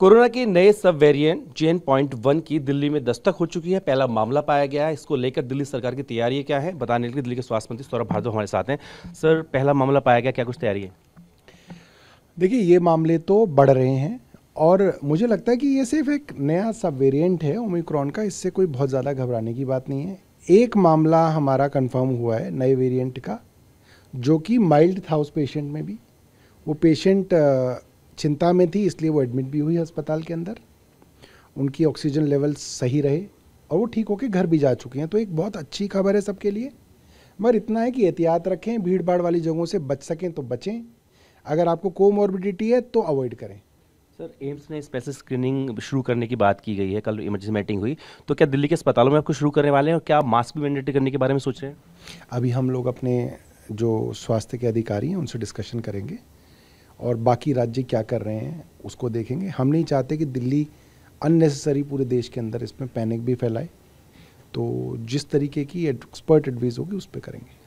corona के नए सब वेरिएंट जेन पॉइंट वन की दिल्ली में दस्तक हो चुकी है पहला मामला पाया गया है इसको लेकर दिल्ली सरकार की तैयारी क्या है बताने के लिए दिल्ली के स्वास्थ्य मंत्री सौरभ भारद्वाज हमारे साथ हैं सर पहला मामला पाया गया क्या कुछ तैयारी है देखिए ये मामले तो बढ़ रहे हैं और मुझे लगता है कि ये सिर्फ एक नया सब वेरियंट है ओमिक्रॉन का इससे कोई बहुत ज़्यादा घबराने की बात नहीं है एक मामला हमारा कंफर्म हुआ है नए वेरिएंट का जो कि माइल्ड था उस पेशेंट में भी वो पेशेंट चिंता में थी इसलिए वो एडमिट भी हुई अस्पताल के अंदर उनकी ऑक्सीजन लेवल सही रहे और वो ठीक होकर घर भी जा चुके हैं तो एक बहुत अच्छी खबर है सबके लिए मगर इतना है कि एहतियात रखें भीड़ भाड़ वाली जगहों से बच सकें तो बचें अगर आपको मॉर्बिडिटी है तो अवॉइड करें सर एम्स ने स्पेशल स्क्रीनिंग शुरू करने की बात की गई है कल इमरजेंसी मीटिंग हुई तो क्या दिल्ली के अस्पतालों में आपको शुरू करने वाले हैं और क्या मास्क भी मैंडेटरी करने के बारे में सोच रहे हैं अभी हम लोग अपने जो स्वास्थ्य के अधिकारी हैं उनसे डिस्कशन करेंगे और बाकी राज्य क्या कर रहे हैं उसको देखेंगे हम नहीं चाहते कि दिल्ली अननेसेसरी पूरे देश के अंदर इसमें पैनिक भी फैलाए तो जिस तरीके की एक्सपर्ट एडवाइस होगी उस पर करेंगे